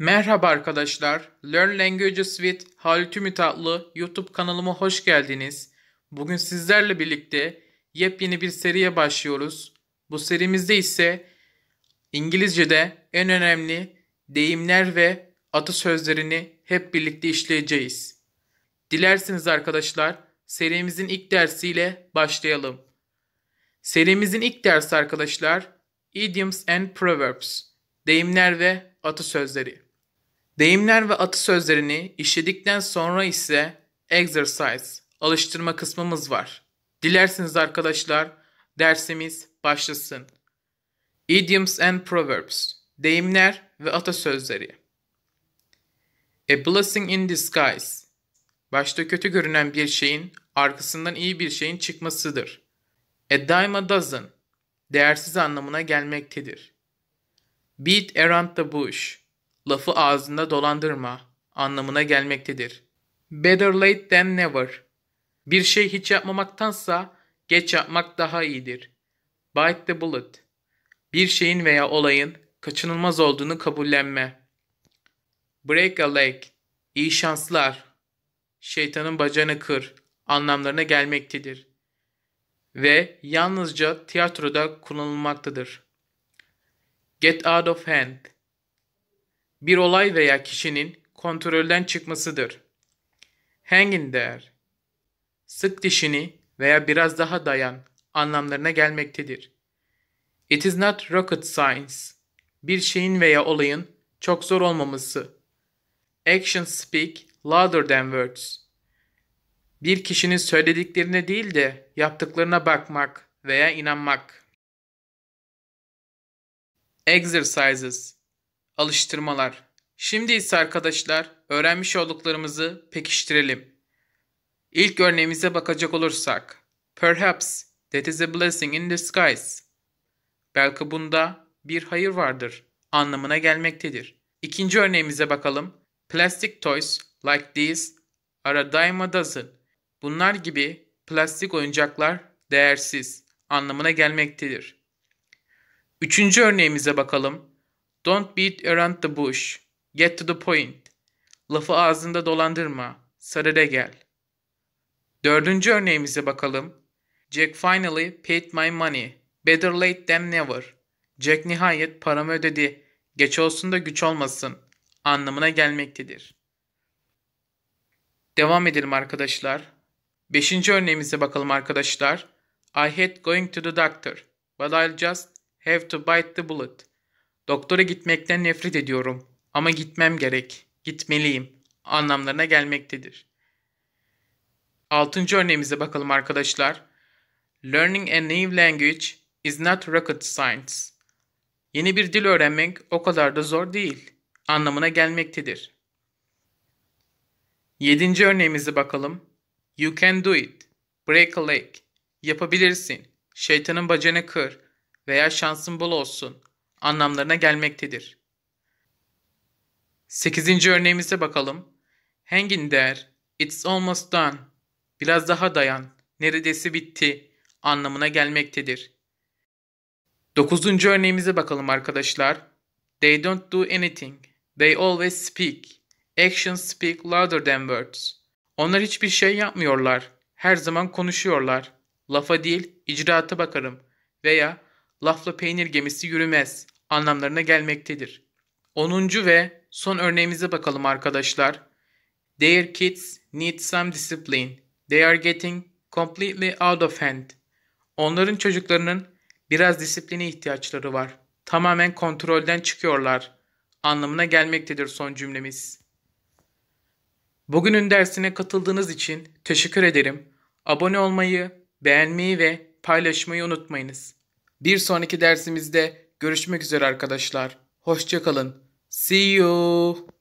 Merhaba arkadaşlar, Learn Languages with Halit Ümit adlı YouTube kanalıma hoş geldiniz. Bugün sizlerle birlikte yepyeni bir seriye başlıyoruz. Bu serimizde ise İngilizce'de en önemli deyimler ve atı sözlerini hep birlikte işleyeceğiz. Dilersiniz arkadaşlar serimizin ilk dersiyle başlayalım. Serimizin ilk dersi arkadaşlar Idioms and Proverbs, deyimler ve atı sözleri. Deyimler ve atasözlerini işledikten sonra ise exercise, alıştırma kısmımız var. Dilersiniz arkadaşlar dersimiz başlasın. Idioms and Proverbs, deyimler ve atasözleri. A blessing in disguise, başta kötü görünen bir şeyin arkasından iyi bir şeyin çıkmasıdır. A dime a dozen, değersiz anlamına gelmektedir. Beat around the bush, lafı ağzında dolandırma anlamına gelmektedir. Better late than never. Bir şey hiç yapmamaktansa geç yapmak daha iyidir. Bite the bullet. Bir şeyin veya olayın kaçınılmaz olduğunu kabullenme. Break a leg. İyi şanslar. Şeytanın bacağını kır anlamlarına gelmektedir. Ve yalnızca tiyatroda kullanılmaktadır. Get out of hand bir olay veya kişinin kontrolden çıkmasıdır. Hang in sık dişini veya biraz daha dayan anlamlarına gelmektedir. It is not rocket science, bir şeyin veya olayın çok zor olmaması. Actions speak louder than words. Bir kişinin söylediklerine değil de yaptıklarına bakmak veya inanmak. Exercises Alıştırmalar. Şimdi ise arkadaşlar öğrenmiş olduklarımızı pekiştirelim. İlk örneğimize bakacak olursak. Perhaps that is a blessing in disguise. Belki bunda bir hayır vardır anlamına gelmektedir. İkinci örneğimize bakalım. Plastic toys like these are a dime a dozen. Bunlar gibi plastik oyuncaklar değersiz anlamına gelmektedir. Üçüncü örneğimize bakalım. Don't beat around the bush. Get to the point. Lafı ağzında dolandırma. Sarıda gel. Dördüncü örneğimize bakalım. Jack finally paid my money. Better late than never. Jack nihayet paramı ödedi. Geç olsun da güç olmasın. Anlamına gelmektedir. Devam edelim arkadaşlar. Beşinci örneğimize bakalım arkadaşlar. I hate going to the doctor, but I'll just have to bite the bullet doktora gitmekten nefret ediyorum ama gitmem gerek, gitmeliyim anlamlarına gelmektedir. Altıncı örneğimize bakalım arkadaşlar. Learning a new language is not rocket science. Yeni bir dil öğrenmek o kadar da zor değil anlamına gelmektedir. Yedinci örneğimize bakalım. You can do it. Break a leg. Yapabilirsin. Şeytanın bacını kır. Veya şansın bol olsun anlamlarına gelmektedir. Sekizinci örneğimize bakalım. Hang in there, it's almost done. Biraz daha dayan, neredeyse bitti anlamına gelmektedir. Dokuzuncu örneğimize bakalım arkadaşlar. They don't do anything. They always speak. Actions speak louder than words. Onlar hiçbir şey yapmıyorlar. Her zaman konuşuyorlar. Lafa değil, icraata bakarım. Veya lafla peynir gemisi yürümez anlamlarına gelmektedir. 10. ve son örneğimize bakalım arkadaşlar. Their kids need some discipline. They are getting completely out of hand. Onların çocuklarının biraz disipline ihtiyaçları var. Tamamen kontrolden çıkıyorlar anlamına gelmektedir son cümlemiz. Bugünün dersine katıldığınız için teşekkür ederim. Abone olmayı, beğenmeyi ve paylaşmayı unutmayınız. Bir sonraki dersimizde görüşmek üzere arkadaşlar. Hoşçakalın. See you.